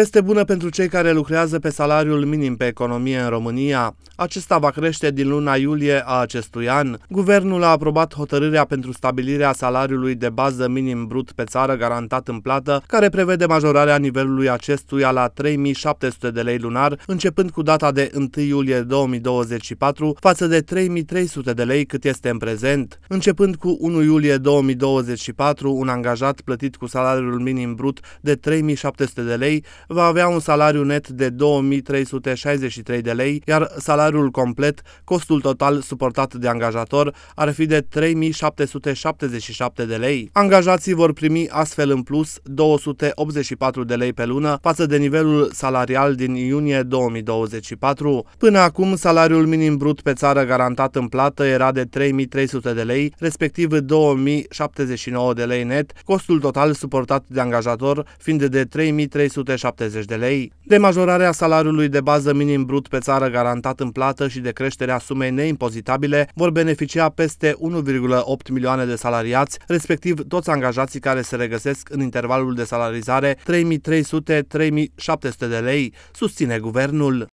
Veste bună pentru cei care lucrează pe salariul minim pe economie în România. Acesta va crește din luna iulie a acestui an. Guvernul a aprobat hotărârea pentru stabilirea salariului de bază minim brut pe țară garantat în plată, care prevede majorarea nivelului acestuia la 3700 de lei lunar, începând cu data de 1 iulie 2024, față de 3300 de lei cât este în prezent. Începând cu 1 iulie 2024, un angajat plătit cu salariul minim brut de 3700 de lei va avea un salariu net de 2363 de lei, iar salariul complet, costul total suportat de angajator, ar fi de 3777 de lei. Angajații vor primi astfel în plus 284 de lei pe lună față de nivelul salarial din iunie 2024. Până acum, salariul minim brut pe țară garantat în plată era de 3300 de lei, respectiv 2079 de lei net, costul total suportat de angajator fiind de 3370 70 de lei, de majorarea salariului de bază minim brut pe țară garantat în plată și de creșterea sumei neimpozitabile vor beneficia peste 1,8 milioane de salariați, respectiv toți angajații care se regăsesc în intervalul de salarizare 3300-3700 de lei, susține guvernul.